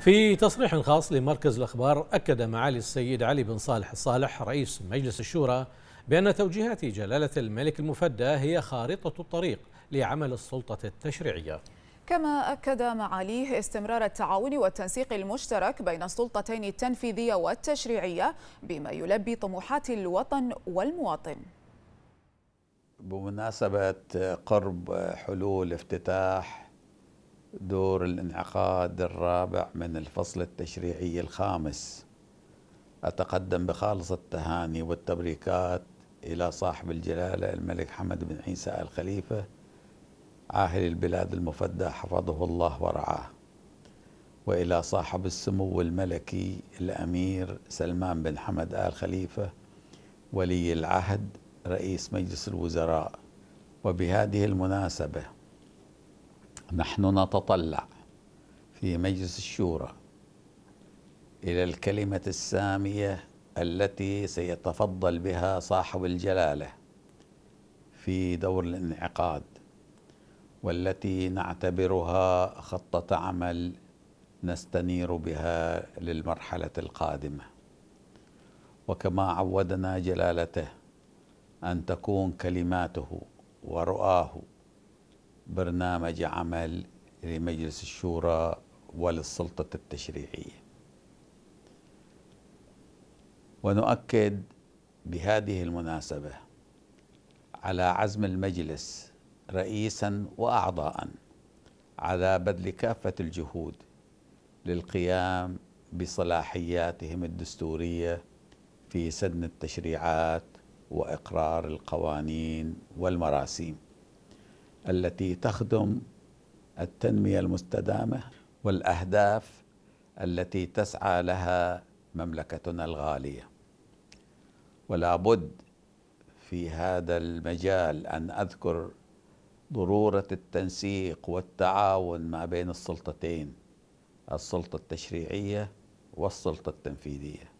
في تصريح خاص لمركز الأخبار أكد معالي السيد علي بن صالح الصالح رئيس مجلس الشورى بأن توجيهات جلالة الملك المفدى هي خارطة الطريق لعمل السلطة التشريعية كما أكد معاليه استمرار التعاون والتنسيق المشترك بين السلطتين التنفيذية والتشريعية بما يلبي طموحات الوطن والمواطن بمناسبة قرب حلول افتتاح دور الانعقاد الرابع من الفصل التشريعي الخامس أتقدم بخالص التهاني والتبريكات إلى صاحب الجلالة الملك حمد بن عيسى آل خليفة عاهل البلاد المفدى حفظه الله ورعاه وإلى صاحب السمو الملكي الأمير سلمان بن حمد آل خليفة ولي العهد رئيس مجلس الوزراء وبهذه المناسبه نحن نتطلع في مجلس الشورى إلى الكلمة السامية التي سيتفضل بها صاحب الجلالة في دور الانعقاد والتي نعتبرها خطة عمل نستنير بها للمرحلة القادمة وكما عودنا جلالته أن تكون كلماته ورؤاه برنامج عمل لمجلس الشورى وللسلطة التشريعية ونؤكد بهذه المناسبة على عزم المجلس رئيسا وأعضاء على بذل كافة الجهود للقيام بصلاحياتهم الدستورية في سدن التشريعات وإقرار القوانين والمراسيم التي تخدم التنميه المستدامه والاهداف التي تسعى لها مملكتنا الغاليه ولا بد في هذا المجال ان اذكر ضروره التنسيق والتعاون ما بين السلطتين السلطه التشريعيه والسلطه التنفيذيه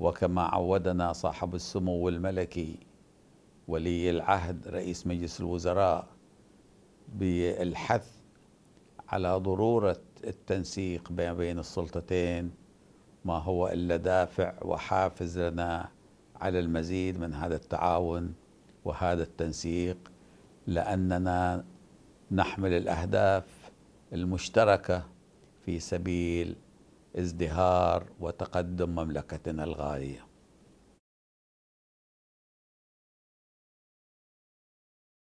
وكما عودنا صاحب السمو الملكي ولي العهد رئيس مجلس الوزراء بالحث على ضروره التنسيق ما بين السلطتين ما هو الا دافع وحافز لنا على المزيد من هذا التعاون وهذا التنسيق لاننا نحمل الاهداف المشتركه في سبيل ازدهار وتقدم مملكتنا الغاليه